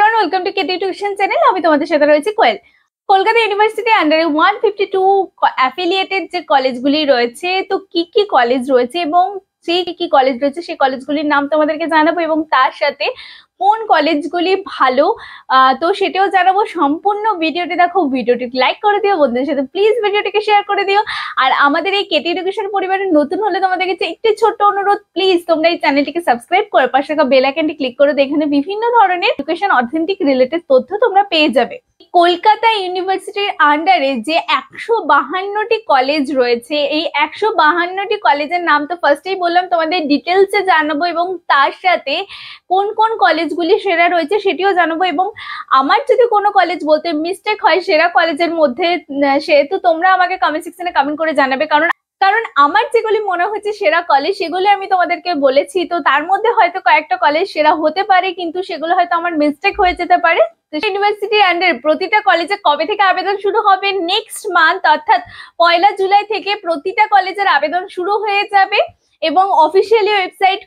everyone welcome to KT tuition channel আমি তোমাদের সাথে রয়েছে কোয়েল কলকাতা ইউনিভার্সিটি আন্ডারে ওয়ান ফিফটি টু অ্যাফিলিয়েটেড যে কলেজগুলি রয়েছে তো কি কি কলেজ রয়েছে এবং যে কি কলেজ রয়েছে সেই কলেজগুলির নাম তোমাদেরকে জানাবো এবং তার সাথে কোন কলেজগুলি ভালো তো সেটাও জানাবো সম্পূর্ণ ভিডিওটি দেখো ভিডিওটি লাইক করে দিও বন্ধুদের সাথে প্লিজ ভিডিওটিকে শেয়ার করে দিও আর আমাদের এই কেটি এডুকেশন পরিবারের নতুন হলে তোমাদের কাছে একটি ছোট্ট অনুরোধ প্লিজ তোমরা এই চ্যানেলটিকে সাবস্ক্রাইব করে পাশে থাকা বেল আইকনটি ক্লিক করে এখানে বিভিন্ন ধরনের এডুকেশন অথেন্টিক রিলেটেড তথ্য তোমরা পেয়ে যাবে কলকাতা ইউনিভার্সিটির আন্ডারে যে একশো বাহান্নটি কলেজ রয়েছে এই একশো বাহান্নটি কলেজের নাম তো ফার্স্টেই বললাম তোমাদের ডিটেলসে জানাবো এবং তার সাথে কোন কোন কলেজ কলেজগুলি সেরা রয়েছে সেটিও জানাবো এবং আমার যদি কোনো কলেজ বলতে মিস্টেক হয় সেরা কলেজের মধ্যে সেহেতু তোমরা আমাকে কমেন্ট সেকশনে কমেন্ট করে জানাবে কারণ কারণ আমার যেগুলি মনে হচ্ছে সেরা কলেজ সেগুলি আমি তোমাদেরকে বলেছি তো তার মধ্যে হয়তো কয়েকটা কলেজ সেরা হতে পারে কিন্তু সেগুলো হয়তো আমার মিস্টেক হয়ে যেতে পারে ইউনিভার্সিটি আন্ডার প্রতিটা কলেজে কবে থেকে আবেদন শুরু হবে নেক্সট মান্থ অর্থাৎ পয়লা জুলাই থেকে প্রতিটা কলেজের আবেদন শুরু হয়ে যাবে এবং অফিসিয়ালি ওয়েবসাইট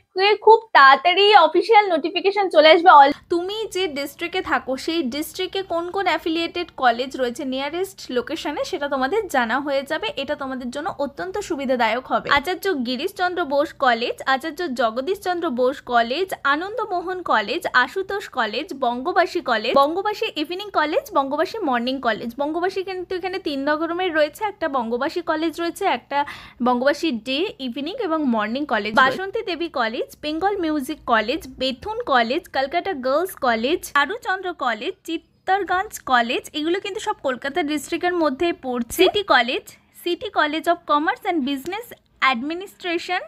খুব তাড়াতাড়ি অফিসিয়াল নোটিফিকেশন চলে আসবে অল তুমি যে ডিস্ট্রিক্টে থাকো সেই ডিস্ট্রিক্টে কোন কোন অ্যাফিলিয়েটেড কলেজ রয়েছে নিয়ারেস্ট লোকেশনে সেটা তোমাদের জানা হয়ে যাবে এটা তোমাদের জন্য অত্যন্ত সুবিধাদায়ক হবে Acharya Girishchandra Bose college Acharya Jagadishchandra Bose college Anandamohan college Ashutosh college Bangabasi college Bangabasi evening college Bangabasi morning college Bangabasi কিন্তু এখানে তিন রকমের রয়েছে একটা বঙ্গবাসী কলেজ রয়েছে একটা বঙ্গবাসী ডে ইভিনিং এবং morning morning college Basanti Debi college Bengal music college Bethune college Kolkata girls college Charuchandra college Chittaranjan college এগুলো কিন্তু সব কলকাতা ডিস্ট্রিক্টের মধ্যে পড়ছে city college city college of commerce and business administration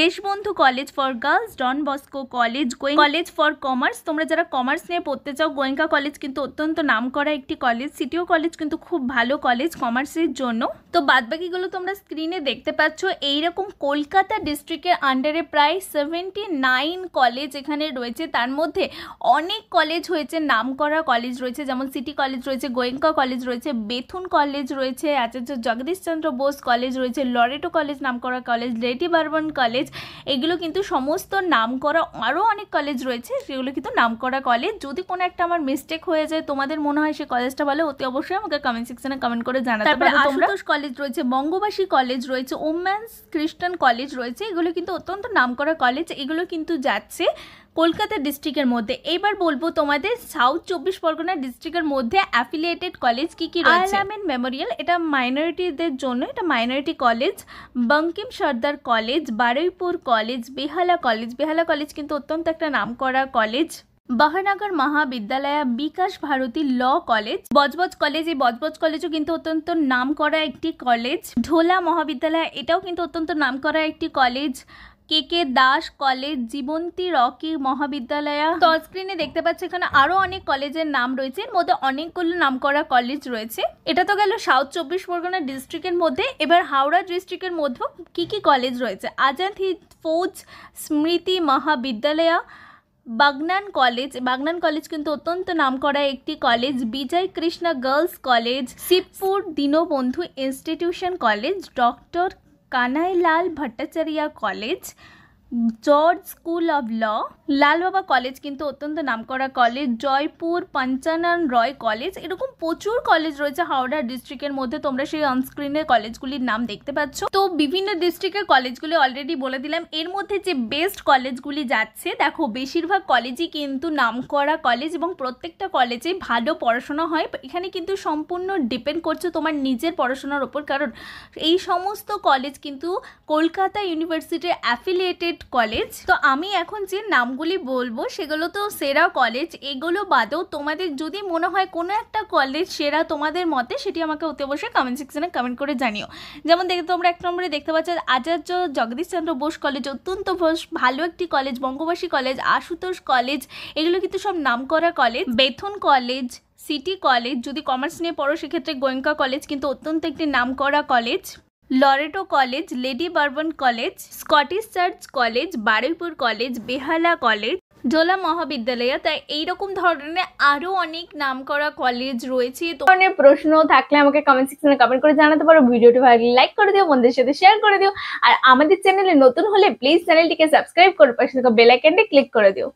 Deshbandhu college for girls Don Bosco college Goenka college for commerce তোমরা যারা commerce নিয়ে পড়তে চাও গোয়েঙ্কা কলেজ কিন্তু অত্যন্ত নাম করা একটি কলেজ সিটিও কলেজ কিন্তু খুব ভালো কলেজ কমার্সের জন্য তো বাদবাকিগুলো তোমরা স্ক্রিনে দেখতে পাচ্ছ এইরকম কলকাতা ডিস্ট্রিক্টের আন্ডারে প্রায় সেভেন্টি নাইন কলেজ এখানে রয়েছে তার মধ্যে অনেক কলেজ হয়েছে নাম করা কলেজ রয়েছে যেমন সিটি কলেজ রয়েছে গোয়েঙ্কা কলেজ রয়েছে বেথুন কলেজ রয়েছে আচার্য জগদীশচন্দ্র বোস কলেজ রয়েছে লরেটো কলেজ নাম করা কলেজ লেডি বার্বন কলেজ এগুলো কিন্তু সমস্ত নাম করা আরও অনেক কলেজ রয়েছে সেগুলো কিন্তু নাম করা কলেজ যদি কোনো একটা আমার মিস্টেক হয়ে যায় তোমাদের মনে হয় সেই কলেজটা ভালো অতি অবশ্যই আমাকে কমেন্ট সেকশনে কমেন্ট করে জানাতে পারো কলেজ কলেজ রয়েছে বঙ্গবাসী কলেজ রয়েছে ওমেন্স খ্রিস্টান কলেজ রয়েছে এগুলো কিন্তু অত্যন্ত নামকরা কলেজ এগুলো কিন্তু যাচ্ছে কলকাতা ডিস্ট্রিক্টের মধ্যে এবার বলবো তোমাদের সাউথ চব্বিশ পরগনা ডিস্ট্রিক্টের মধ্যে অ্যাফিলিয়েটেড কলেজ কী কী আলামেন মেমোরিয়াল এটা মাইনরিটিদের জন্য এটা minority college Bankim Sardar college Baruipur college Behala college Behala college কিন্তু অত্যন্ত একটা নাম করা college Baranagar Mahavidyalaya Bikash Bharati law college Budge Budge college এই বজবজ কলেজও কিন্তু অত্যন্ত নাম করা একটি কলেজ ঢোলা মহাবিদ্যালয় এটাও কিন্তু অত্যন্ত নাম করা একটি college K K Das college জীবন্তী রকি মহাবিদ্যালয় তো স্ক্রিনে দেখতে পাচ্ছি এখানে আরো অনেক কলেজের নাম রয়েছে এর মধ্যে অনেকগুলো নাম করা কলেজ রয়েছে এটা তো গেল সাউথ চব্বিশ পরগনা ডিস্ট্রিক্টের মধ্যে এবার হাওড়া ডিস্ট্রিক্টের মধ্যেও কি কি কলেজ রয়েছে আজাদ হিত ফৌজ স্মৃতি মহাবিদ্যালয় বাগনান কলেজ বাগনান কলেজ কিন্তু অত্যন্ত নামকরা একটি college Bijoy Krishna girls college Shibpur Dinabandhu institution college doctor Kanailal Bhattacharya college George school of law Lalbaba college কিন্তু অত্যন্ত নামকরা কলেজ জয়পুর পঞ্চানন রয় কলেজ এরকম প্রচুর কলেজ রয়েছে হাওড়া ডিস্ট্রিক্টের মধ্যে তোমরা সেই অনস্ক্রিনের কলেজগুলির নাম দেখতে পাচ্ছ তো বিভিন্ন ডিস্ট্রিক্টের কলেজগুলি অলরেডি বলে দিলাম এর মধ্যে যে বেস্ট কলেজগুলি যাচ্ছে দেখো বেশিরভাগ কলেজই কিন্তু নামকরা কলেজ এবং প্রত্যেকটা কলেজে ভালো পড়াশোনা হয় এখানে কিন্তু সম্পূর্ণ ডিপেন্ড করছে তোমার নিজের পড়াশোনার ওপর কারণ এই সমস্ত কলেজ কিন্তু কলকাতা ইউনিভার্সিটির অ্যাফিলিয়েটেড প্রাইভেট কলেজ তো আমি এখন যে নামগুলি বলবো সেগুলো তো সেরা কলেজ এগুলো বাদেও তোমাদের যদি মনে হয় কোনো একটা কলেজ সেরা তোমাদের মতে সেটি আমাকে অতি অবশ্যই কমেন্ট সেকশনে কমেন্ট করে জানিও যেমন দেখে তোমরা এক নম্বরে দেখতে পাচ্ছ আচার্য জগদীশচন্দ্র বোস কলেজ অত্যন্ত ভালো একটি college Bangabasi college Ashutosh college এগুলো কিন্তু সব নাম করা college Bethune college city college যদি কমার্স নিয়ে পড়ো সেক্ষেত্রে গোয়েঙ্কা কলেজ কিন্তু অত্যন্ত একটি নাম করা college Loreto college Lady Brabourne college Scottish Church college Baruipur college Behala college জোলা মহাবিদ্যালয় তাই এইরকম ধরনের আরও অনেক নাম করা কলেজ রয়েছে তো ধরনের প্রশ্ন থাকলে আমাকে কমেন্ট সেকশনে কমেন্ট করে জানাতে পারো ভিডিওটি ভালো লাইক করে দিও বন্ধুদের সাথে শেয়ার করে দিও আর আমাদের চ্যানেলে নতুন হলে প্লিজ চ্যানেলটিকে সাবস্ক্রাইব করে পাশে থাকা বেল আইকনটি ক্লিক করে দিও